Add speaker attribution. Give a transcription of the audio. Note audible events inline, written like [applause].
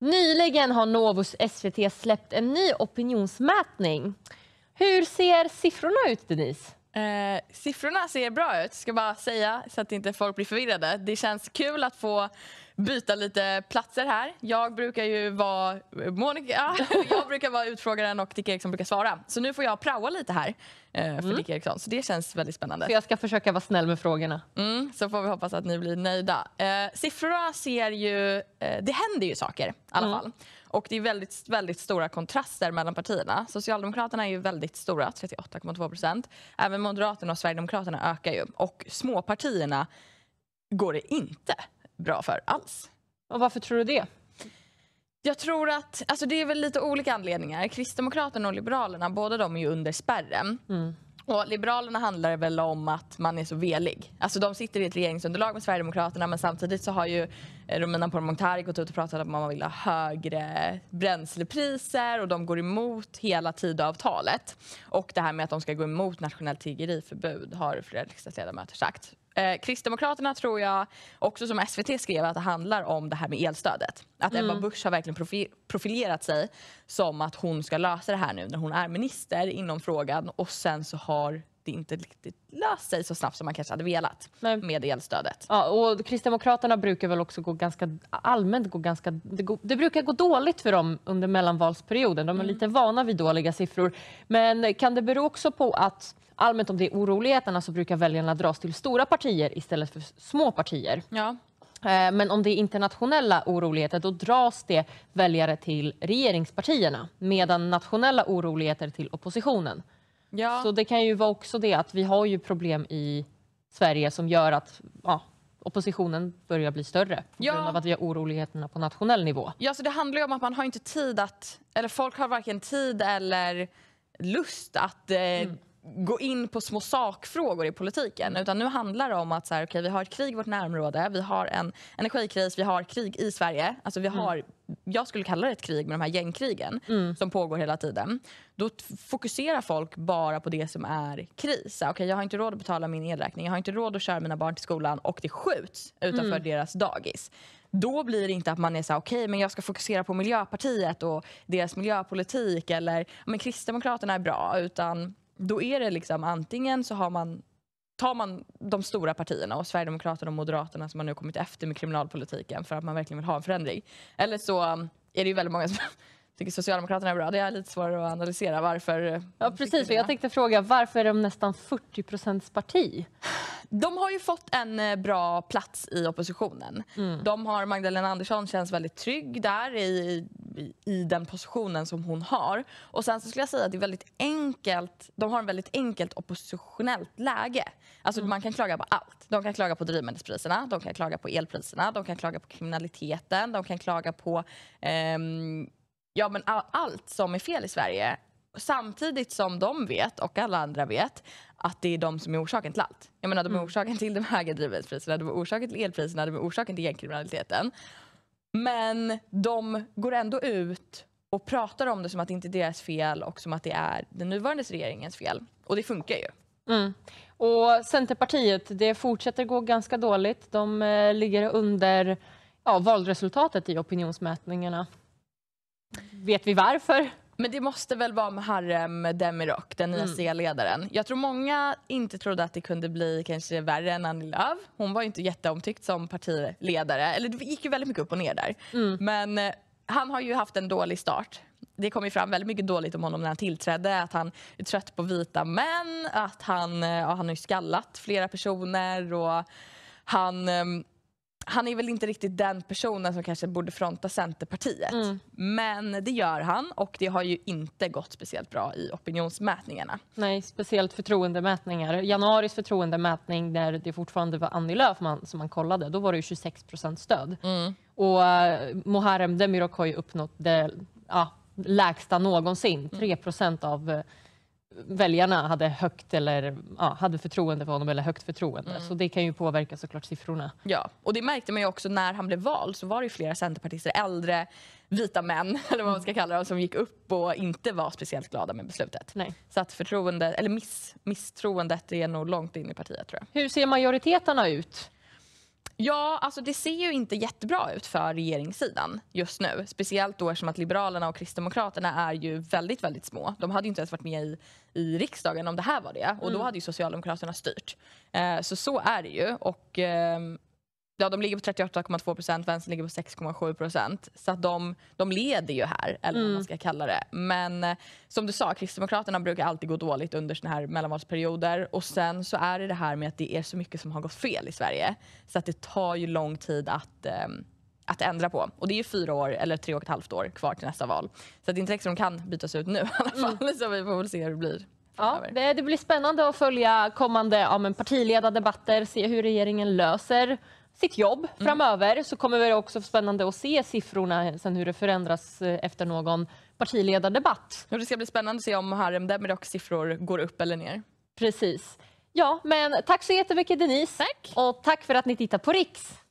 Speaker 1: Nyligen har Novus SVT släppt en ny opinionsmätning. Hur ser siffrorna ut, Denise? Eh, siffrorna ser bra ut, ska bara säga så
Speaker 2: att inte folk blir förvirrade. Det känns kul att få byta lite platser här. Jag brukar ju vara Monica, [laughs] jag brukar vara utfrågaren och Dick Eriksson brukar svara. Så nu får jag
Speaker 1: praoa lite här eh, för mm. Dick Eriksson. Så det känns väldigt spännande. Så jag ska försöka vara snäll med frågorna. Mm,
Speaker 2: så får vi hoppas att ni blir nöjda. Eh, siffrorna ser ju... Eh, det händer ju saker i alla mm. fall. Och det är väldigt, väldigt stora kontraster mellan partierna. Socialdemokraterna är ju väldigt stora, 38,2 procent. Även Moderaterna och Sverigedemokraterna ökar ju. Och småpartierna går det inte bra för alls. Och varför tror du det? Jag tror att, alltså det är väl lite olika anledningar. Kristdemokraterna och Liberalerna, båda de är ju under spärren. Mm. Och Liberalerna handlar väl om att man är så velig. Alltså de sitter i ett regeringsunderlag med Sverigedemokraterna men samtidigt så har ju eh, Romina Pourmokhtari gått ut och pratat om att man vill ha högre bränslepriser och de går emot hela Tidöavtalet. Och det här med att de ska gå emot nationellt tiggeriförbud har flera riksdagsledamöter sagt. Eh, Kristdemokraterna tror jag, också som SVT skrev, att det handlar om det här med elstödet. Att mm. Ebba Busch har verkligen profi profilerat sig som att hon ska lösa det här nu när hon är minister inom frågan och sen så har det inte riktigt löst sig så snabbt som man kanske hade velat Nej. med
Speaker 1: elstödet. Ja, och Kristdemokraterna brukar väl också gå ganska allmänt gå ganska... Det, går, det brukar gå dåligt för dem under mellanvalsperioden. De är mm. lite vana vid dåliga siffror. Men kan det bero också på att allmänt om det är oroligheterna så brukar väljarna dras till stora partier istället för små partier? Ja. Eh, men om det är internationella oroligheter då dras det väljare till regeringspartierna medan nationella oroligheter till oppositionen. Ja. Så det kan ju vara också det att vi har ju problem i Sverige som gör att ja, oppositionen börjar bli större på ja. grund av att vi har oroligheterna på nationell nivå.
Speaker 2: Ja, så det handlar ju om att man har inte tid att, eller folk har varken tid eller lust att eh, mm gå in på små sakfrågor i politiken. Utan nu handlar det om att så här, okay, vi har ett krig i vårt närområde, vi har en energikris, vi har krig i Sverige. Alltså vi mm. har, mm. Jag skulle kalla det ett krig med de här gängkrigen mm. som pågår hela tiden. Då fokuserar folk bara på det som är kris. Okay, jag har inte råd att betala min elräkning, jag har inte råd att köra mina barn till skolan och det skjuts utanför mm. deras dagis då blir det inte att man är så okej okay, men jag ska fokusera på Miljöpartiet och deras miljöpolitik eller men Kristdemokraterna är bra utan då är det liksom antingen så har man tar man de stora partierna och Sverigedemokraterna och Moderaterna som har nu kommit efter med kriminalpolitiken för att man verkligen vill ha en förändring. Eller så um, är det ju väldigt många som [laughs] tycker Socialdemokraterna är bra. Det är lite svårare att analysera varför. Uh, ja precis,
Speaker 1: jag tänkte fråga varför är de nästan 40 procents parti?
Speaker 2: De har ju fått en eh, bra plats i oppositionen. Mm. De har, Magdalena Andersson känns väldigt trygg där i i den positionen som hon har. Och Sen så skulle jag säga att det är väldigt enkelt, de har en väldigt enkelt oppositionellt läge. Alltså mm. Man kan klaga på allt. De kan klaga på drivmedelspriserna, de kan klaga på elpriserna, de kan klaga på kriminaliteten, de kan klaga på ehm, ja, men allt som är fel i Sverige. Samtidigt som de vet, och alla andra vet, att det är de som är orsaken till allt. Jag menar, de är mm. orsaken till de höga drivmedelspriserna, de är orsaken till elpriserna, de är orsaken till gängkriminaliteten. Men de går ändå ut och pratar om det som att det inte är deras fel och som att det är den nuvarande regeringens fel. Och det funkar ju.
Speaker 1: Mm. Och Centerpartiet, det fortsätter gå ganska dåligt. De eh, ligger under ja, valresultatet i opinionsmätningarna. Vet vi varför? Men det måste väl vara Muharrem Demirok, den
Speaker 2: nya mm. C-ledaren. Jag tror många inte trodde att det kunde bli kanske värre än Annie Lööf. Hon var ju inte jätteomtyckt som partiledare. Eller det gick ju väldigt mycket upp och ner där. Mm. Men eh, han har ju haft en dålig start. Det kom ju fram väldigt mycket dåligt om honom när han tillträdde. Att han är trött på vita män, att han, eh, ja, han har ju skallat flera personer och han ehm, han är väl inte riktigt den personen som kanske borde fronta Centerpartiet. Mm. Men det gör han och det har ju inte gått speciellt bra i opinionsmätningarna.
Speaker 1: Nej, speciellt förtroendemätningar. Januaris förtroendemätning där det fortfarande var Annie Lööf man, som man kollade, då var det ju 26 procent stöd. Mm. Och uh, eh, Muharrem Demirok har ju uppnått det ja, lägsta någonsin, 3 mm. procent av uh, väljarna hade högt eller ja, hade förtroende för honom eller högt förtroende. Mm. Så det kan ju påverka såklart siffrorna.
Speaker 2: Ja, och det märkte man ju också när han blev vald så var det flera centerpartister, äldre vita män [laughs] eller vad man ska kalla dem, som gick upp och inte var speciellt glada med beslutet. Nej. Så att förtroende, eller miss, misstroendet är nog långt in i partiet tror
Speaker 1: jag. Hur ser majoriteterna ut?
Speaker 2: Ja, alltså det ser ju inte jättebra ut för regeringssidan just nu. Speciellt då eftersom att Liberalerna och Kristdemokraterna är ju väldigt, väldigt små. De hade ju inte ens varit med i, i riksdagen om det här var det. Och då mm. hade ju Socialdemokraterna styrt. Eh, så så är det ju. Och eh, ja, de ligger på 38,2 procent, vänstern ligger på 6,7 procent. Så att de, de leder ju här, eller vad man mm. ska kalla det. Men eh, som du sa, Kristdemokraterna brukar alltid gå dåligt under såna här mellanvalsperioder. Och sen så är det det här med att det är så mycket som har gått fel i Sverige. Så att det tar ju lång tid att um, att ändra på. Och det är ju fyra år eller tre och ett halvt år kvar till nästa val. Så att det är inte direkt som kan bytas ut nu [laughs] i alla fall. Mm. Så vi får väl se hur det blir.
Speaker 1: Ja, det, det blir spännande att följa kommande ja, partiledardebatter, se hur regeringen löser sitt jobb mm. framöver så kommer det också spännande att se siffrorna sen hur det förändras eh, efter någon partiledardebatt. Det ska bli spännande att se om Harem Demiroks siffror går upp eller ner. Precis. Ja, men tack så jättemycket Denise. Tack. Och tack för att ni tittar på Riks.